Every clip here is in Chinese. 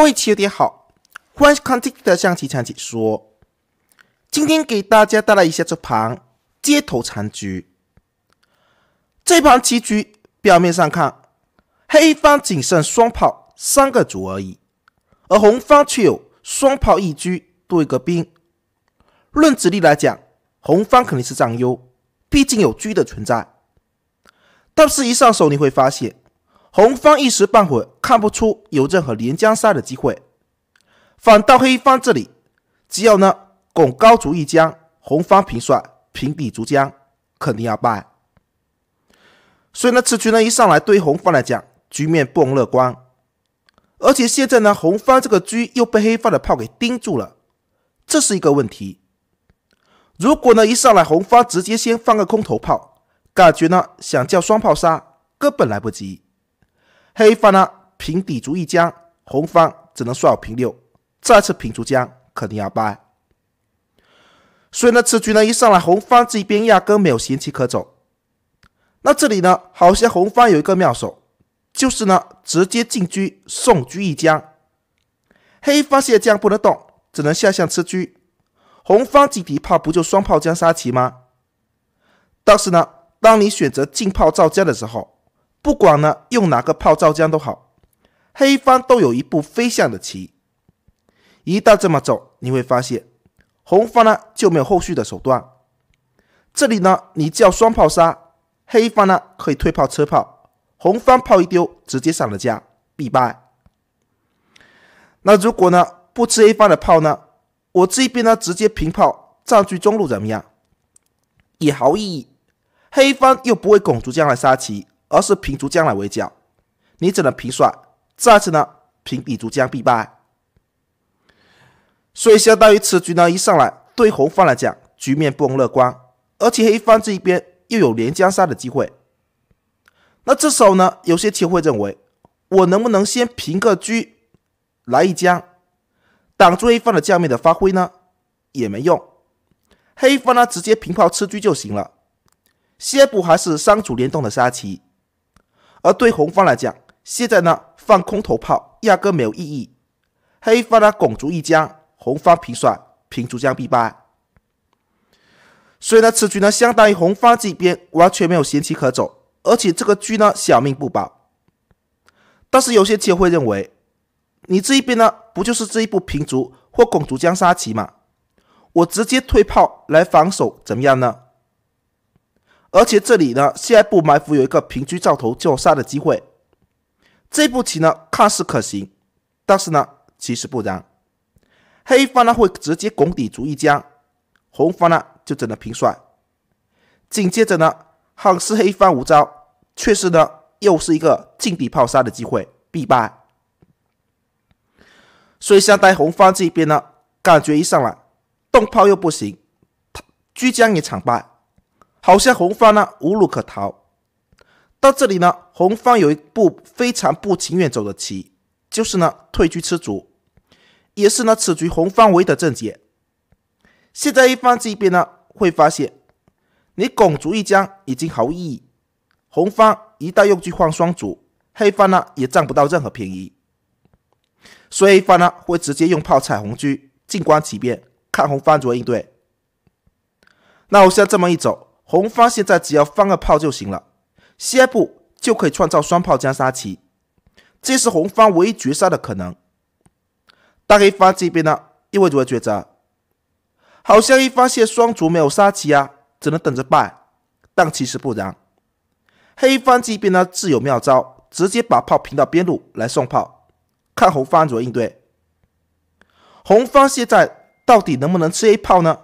各位棋友，点好，欢迎看今天的象棋讲解。说，今天给大家带来一下这盘街头残局。这盘棋局表面上看，黑方仅剩双炮三个卒而已，而红方却有双炮一车多一个兵。论实力来讲，红方肯定是占优，毕竟有车的存在。但是，一上手你会发现。红方一时半会看不出有任何连将杀的机会，反倒黑方这里，只要呢拱高卒一将，红方平帅平底卒将，肯定要败。所以呢，此局呢一上来对红方来讲局面不容乐观，而且现在呢红方这个车又被黑方的炮给盯住了，这是一个问题。如果呢一上来红方直接先放个空头炮，感觉呢想叫双炮杀根本来不及。黑方呢平底卒一将，红方只能算好平六，再次平卒将肯定要败。所以呢，此局呢一上来，红方这边压根没有闲棋可走。那这里呢，好像红方有一个妙手，就是呢直接进车送车一将，黑方现在将不能动，只能下象吃车。红方进底炮不就双炮将杀棋吗？但是呢，当你选择进炮造将的时候，不管呢用哪个炮照将都好，黑方都有一步飞象的棋，一旦这么走，你会发现红方呢就没有后续的手段。这里呢你叫双炮杀，黑方呢可以退炮车炮，红方炮一丢，直接上了将，必败。那如果呢不吃黑方的炮呢，我这边呢直接平炮占据中路怎么样？也毫无意，义，黑方又不会拱卒将来杀棋。而是平卒将来围剿，你只能平帅，再次呢平比卒将必败。所以相当于此局呢一上来对红方来讲局面不容乐观，而且黑方这一边又有连将杀的机会。那这时候呢有些棋会认为我能不能先平个车来一将挡住黑方的将面的发挥呢？也没用，黑方呢直接平炮吃车就行了。先不还是三卒联动的杀棋。而对红方来讲，现在呢放空头炮压根没有意义。黑方呢拱卒一将，红方平帅平卒将必败。所以呢，此局呢相当于红方这边完全没有闲棋可走，而且这个车呢小命不保。但是有些棋友会认为，你这一边呢不就是这一步平卒或拱卒将杀棋吗？我直接退炮来防守怎么样呢？而且这里呢，下一步埋伏有一个平车照头照杀的机会，这步棋呢看似可行，但是呢其实不然，黑方呢会直接拱底卒一将，红方呢就只能平帅，紧接着呢好似黑方无招，却是呢又是一个进底炮杀的机会必败。所以现在红方这边呢，感觉一上来动炮又不行，他车将也惨败。好像红方呢无路可逃。到这里呢，红方有一步非常不情愿走的棋，就是呢退车吃卒，也是呢此局红方唯一的症结。现在一方这边呢会发现，你拱卒一将已经毫无意义。红方一旦用车换双卒，黑方呢也占不到任何便宜，所以一方呢会直接用炮踩红车，静观其变，看红方如何应对。那我现在这么一走。红方现在只要放个炮就行了，下一步就可以创造双炮加杀棋，这是红方唯一绝杀的可能。大黑方这边呢，又会如何抉择？好像一发现双卒没有杀棋啊，只能等着败。但其实不然，黑方这边呢自有妙招，直接把炮平到边路来送炮，看红方如何应对。红方现在到底能不能吃 A 炮呢？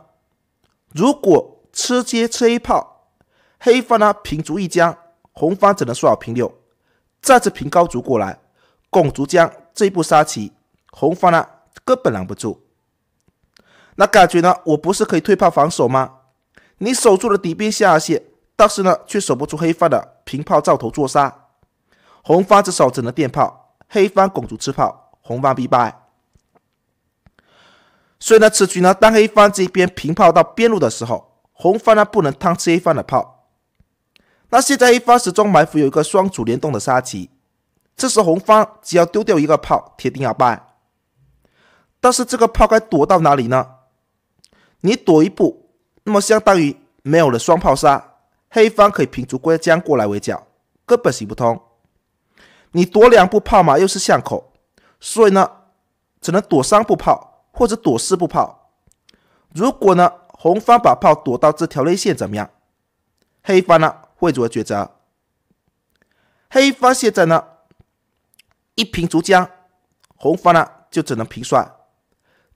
如果吃接吃黑炮，黑方呢平卒一将，红方只能缩小平六，再次平高卒过来，拱卒将这一步杀棋，红方呢根本拦不住。那感觉呢？我不是可以退炮防守吗？你守住了底边下线，但是呢却守不住黑方的平炮照头做杀。红方这手只能垫炮，黑方拱卒吃炮，红方必败。所以呢，此局呢，当黑方这一边平炮到边路的时候。红方呢不能贪吃一方的炮，那现在一方始终埋伏有一个双主联动的杀棋，这时红方只要丢掉一个炮，铁定要败。但是这个炮该躲到哪里呢？你躲一步，那么相当于没有了双炮杀，黑方可以平卒过江过来围剿，根本行不通。你躲两步炮马又是巷口，所以呢只能躲三步炮或者躲四步炮。如果呢？红方把炮躲到这条内线怎么样？黑方呢会如何抉择？黑方现在呢一平卒将，红方呢就只能平帅。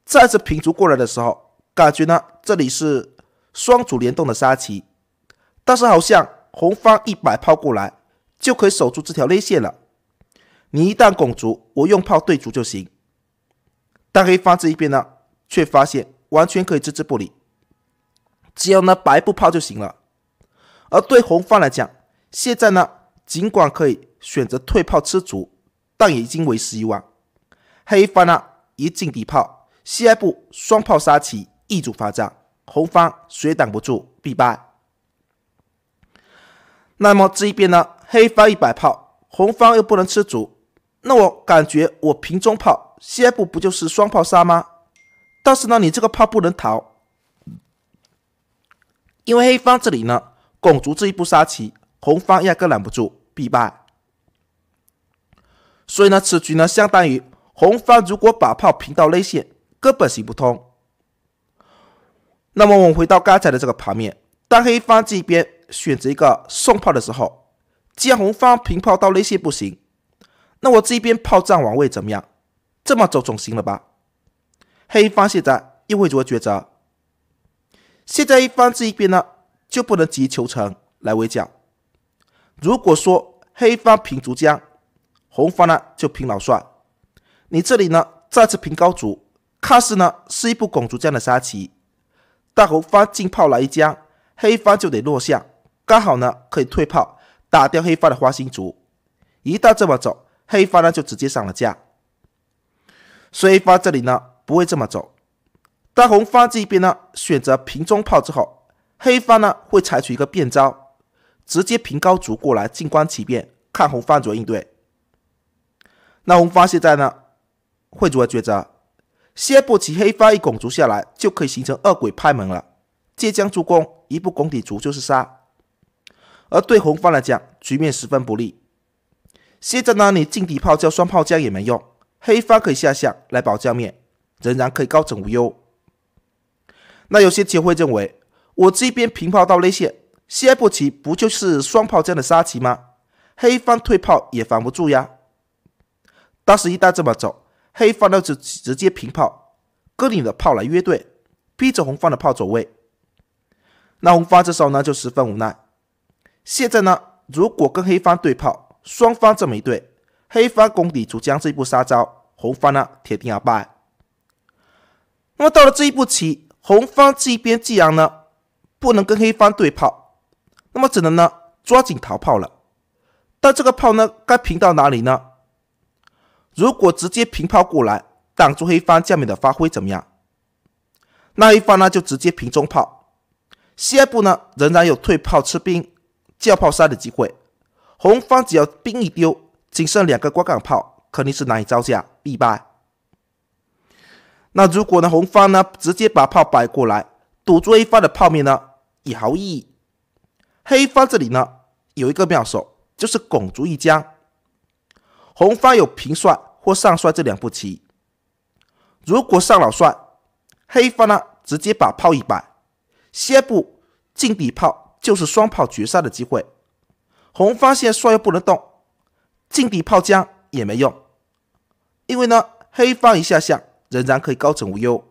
再次平卒过来的时候，感觉呢这里是双卒联动的杀棋，但是好像红方一百炮过来就可以守住这条内线了。你一旦拱卒，我用炮对卒就行。但黑方这一边呢，却发现完全可以置之不理。只要呢白不炮就行了，而对红方来讲，现在呢尽管可以选择退炮吃卒，但已经为时已晚。黑方呢一进底炮，下一步双炮杀棋，一主发将，红方谁挡不住必败。那么这一边呢，黑方一百炮，红方又不能吃卒，那我感觉我平中炮，下一步不就是双炮杀吗？但是呢，你这个炮不能逃。因为黑方这里呢，拱卒这一步杀棋，红方压根拦不住，必败。所以呢，此局呢相当于红方如果把炮平到肋线，根本行不通。那么我们回到刚才的这个盘面，当黑方这边选择一个送炮的时候，既然红方平炮到肋线不行，那我这边炮占王位怎么样？这么走总行了吧？黑方现在又会如何抉择？现在一方这一边呢，就不能急求成来围剿。如果说黑方平卒将，红方呢就平老帅。你这里呢再次平高卒，看似呢是一部拱卒将的杀棋。大红方进炮来一将，黑方就得落下，刚好呢可以退炮打掉黑方的花心卒。一旦这么走，黑方呢就直接上了架。所以方这里呢不会这么走。红方这一边呢，选择平中炮之后，黑方呢会采取一个变招，直接平高卒过来，静观其变，看红方怎么应对。那红方现在呢，会如何抉择？先不急，黑方一拱卒下来，就可以形成二鬼拍门了。借将助攻，一步拱底卒就是杀。而对红方来讲，局面十分不利。现在呢，你进底炮叫双炮将也没用，黑方可以下象来保将面，仍然可以高枕无忧。那有些棋会认为，我这边平炮到内线，下一步棋不就是双炮将的杀棋吗？黑方退炮也防不住呀。当时一旦这么走，黑方呢就直接平炮，跟你的炮来约对，逼着红方的炮走位。那红方这时候呢就十分无奈。现在呢，如果跟黑方对炮，双方这么一对，黑方功底卒将这一步杀招，红方呢铁定要败。那么到了这一步棋。红方这边既然呢不能跟黑方对炮，那么只能呢抓紧逃跑了。但这个炮呢该平到哪里呢？如果直接平炮过来挡住黑方将领的发挥怎么样？那一方呢就直接平中炮。下一步呢仍然有退炮吃兵、叫炮杀的机会。红方只要兵一丢，仅剩两个挂杆炮，肯定是难以招架，必败。那如果呢，红方呢直接把炮摆过来，堵住黑方的炮面呢，也毫无意义。黑方这里呢有一个妙手，就是拱卒一将。红方有平帅或上帅这两步棋。如果上老帅，黑方呢直接把炮一摆，下一步进底炮就是双炮绝杀的机会。红方现在帅又不能动，进底炮将也没用，因为呢黑方一下象仍然可以高枕无忧。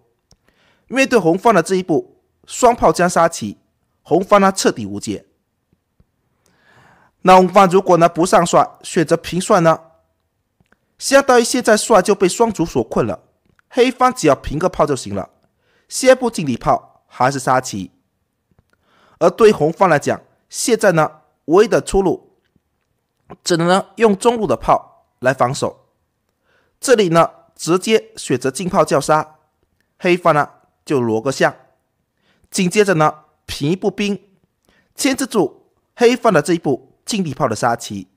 面对红方的这一步双炮将杀棋，红方呢彻底无解。那红方如果呢不上帅，选择平帅呢，相当于现在帅就被双卒所困了。黑方只要平个炮就行了，先不进底炮还是杀棋。而对红方来讲，现在呢唯一的出路，只能呢用中路的炮来防守。这里呢。直接选择进炮叫杀，黑方呢就挪个象，紧接着呢平一步兵，牵制住黑方的这一步进地炮的杀棋。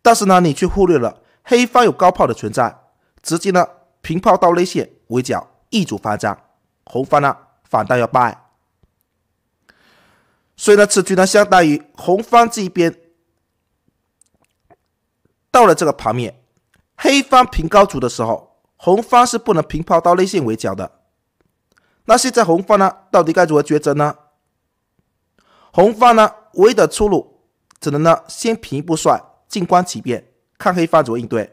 但是呢，你却忽略了黑方有高炮的存在，直接呢平炮到内线围剿，易主发展。红方呢反倒要败。所以呢，此局呢相当于红方这一边到了这个盘面。黑方平高卒的时候，红方是不能平炮到内线围剿的。那现在红方呢，到底该如何抉择呢？红方呢，唯一的出路只能呢，先平一步帅，静观其变，看黑方如何应对。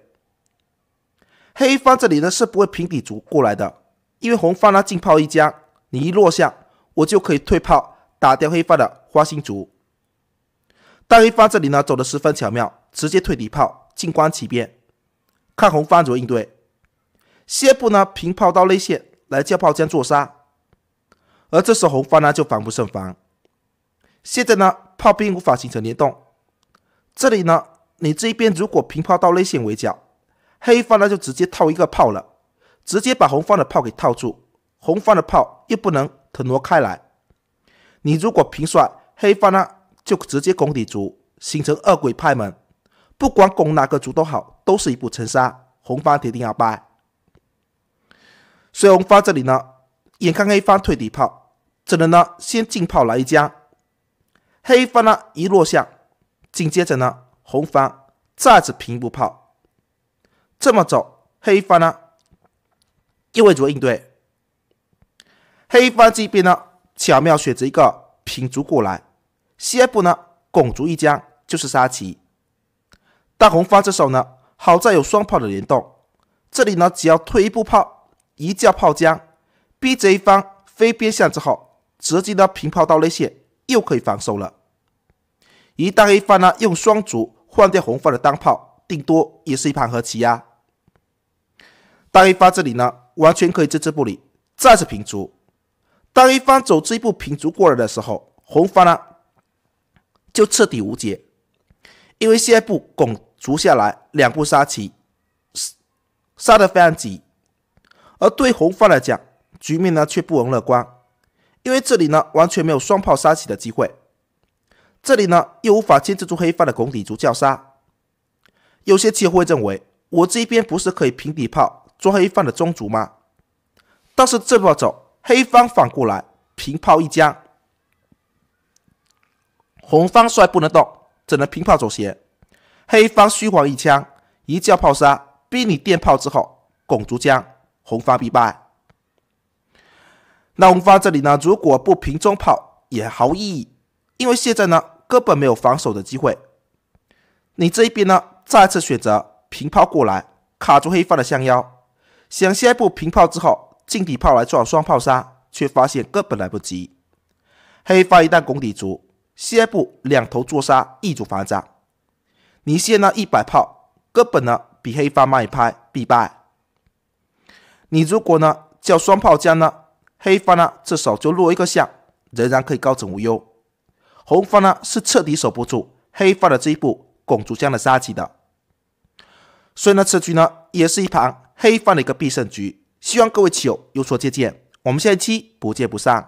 黑方这里呢，是不会平底卒过来的，因为红方呢进炮一将，你一落下，我就可以退炮打掉黑方的花心卒。但黑方这里呢，走的十分巧妙，直接退底炮，静观其变。看红方如何应对，先步呢平炮到内线来叫炮将做杀，而这时候红方呢就防不胜防。现在呢炮兵无法形成联动，这里呢你这一边如果平炮到内线围剿，黑方呢就直接套一个炮了，直接把红方的炮给套住，红方的炮又不能腾挪开来。你如果平帅，黑方呢就直接拱底卒，形成二鬼派门。不管拱哪个卒都好，都是一步成杀，红方铁定要败。所以红方这里呢，眼看黑方退底炮，只能呢先进炮来一将。黑方呢一落下，紧接着呢红方再次平步炮，这么走，黑方呢又会怎么应对。黑方这边呢巧妙选择一个平卒过来，下一步呢拱卒一将就是杀棋。大红方这手呢，好在有双炮的联动。这里呢，只要退一步炮，一架炮将，逼着一方飞边象之后，直接呢平炮到内线，又可以防守了。一旦黑方呢用双卒换掉红方的单炮，顶多也是一盘和棋呀。大黑方这里呢，完全可以置之不理，再次平卒。当黑方走这一步平卒过来的时候，红方呢就彻底无解，因为下一步拱。卒下来两步杀棋，杀得非常紧。而对红方来讲，局面呢却不容乐观，因为这里呢完全没有双炮杀棋的机会，这里呢又无法牵制住黑方的拱底卒叫杀。有些棋友会认为我这边不是可以平底炮捉黑方的中卒吗？但是这么走，黑方反过来平炮一将，红方帅不能动，只能平炮走斜。黑方虚晃一枪，一叫炮杀，逼你垫炮之后拱卒将，红方必败。那红方这里呢，如果不平中炮也毫无意义，因为现在呢根本没有防守的机会。你这一边呢，再次选择平炮过来卡住黑方的象腰，想下一步平炮之后进底炮来做双炮杀，却发现根本来不及。黑方一旦拱底卒，下一步两头做杀，易主反掌。你现呢一百炮，根本呢比黑方慢一拍必败。你如果呢叫双炮将呢，黑方呢至少就落一个象，仍然可以高枕无忧。红方呢是彻底守不住黑方的这一步拱卒将的杀棋的，所以呢此局呢也是一盘黑方的一个必胜局。希望各位棋友有所借鉴。我们下一期不见不散。